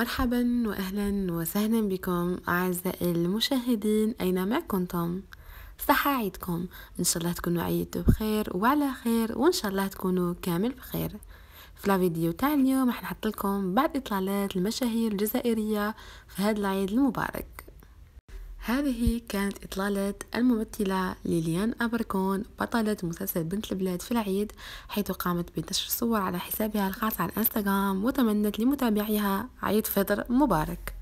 مرحبا واهلا وسهلا بكم اعزائي المشاهدين اينما كنتم عيدكم ان شاء الله تكونوا عيدتوا بخير وعلى خير وان شاء الله تكونوا كامل بخير في الفيديو تاع اليوم راح نحط لكم بعض اطلالات المشاهير الجزائريه في هذا العيد المبارك هذه كانت إطلالة الممثلة ليليان أبركون بطلة مسلسل بنت البلاد في العيد حيث قامت بنشر صور على حسابها الخاص على الانستغرام وتمنت لمتابعيها عيد فطر مبارك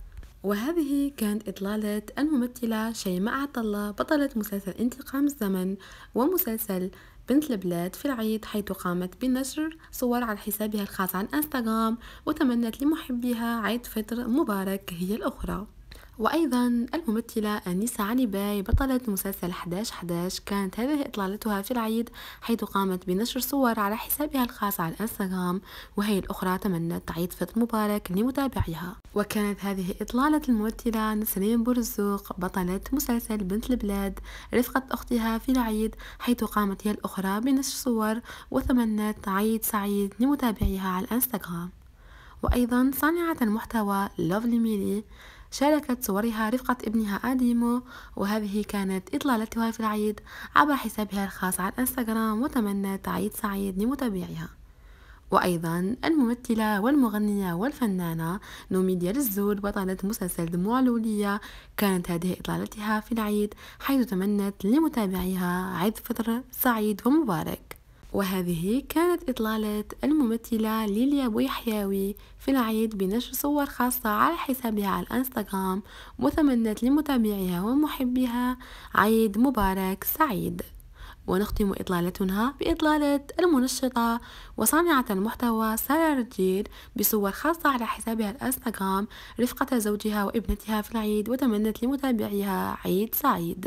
وهذه كانت إطلالة الممثلة شيماء عطلة بطلة مسلسل انتقام الزمن ومسلسل بنت البلاد في العيد حيث قامت بنشر صور على حسابها الخاص على الانستغرام وتمنت لمحبيها عيد فطر مبارك هي الأخرى وأيضا الممثلة أنيسة علي باي بطلة مسلسل 11-11 كانت هذه إطلالتها في العيد حيث قامت بنشر صور على حسابها الخاص على الانستغرام وهي الأخرى تمنت عيد فطر مبارك لمتابعيها وكانت هذه إطلالة الممثلة نسرين برزوق بطلة مسلسل بنت البلاد رفقة أختها في العيد حيث قامت هي الأخرى بنشر صور وتمنت عيد سعيد لمتابعيها على الانستغرام وأيضا صانعة المحتوى لوفلي ميلي شاركت صورها رفقة ابنها آديمو وهذه كانت إطلالتها في العيد عبر حسابها الخاص على الانستغرام وتمنت عيد سعيد لمتابعيها وأيضا الممثلة والمغنية والفنانة نوميديا الزود بطلة مسلسل دموع الولية كانت هذه إطلالتها في العيد حيث تمنت لمتابعيها عيد فطر سعيد ومبارك وهذه كانت إطلالة الممثلة ليليا بويحياوي في العيد بنشر صور خاصة على حسابها على الانستغرام وتمنت لمتابعيها ومحبيها عيد مبارك سعيد ونختم إطلالتنا بإطلالة المنشطة وصانعة المحتوى سارة رجيل بصور خاصة على حسابها الانستغرام رفقة زوجها وابنتها في العيد وتمنت لمتابعيها عيد سعيد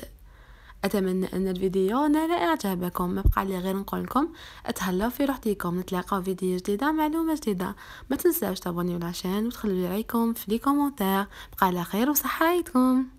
اتمنى ان الفيديو نال اعجابكم ما بقى لي غير نقول لكم اتهلاو في روحتيكم نتلاقاو فيديو جديده معلومه جديده ما تنساوش على لاشين وتخلوا لي رايكم في لي كومونتير بقى على خير وصحايتكم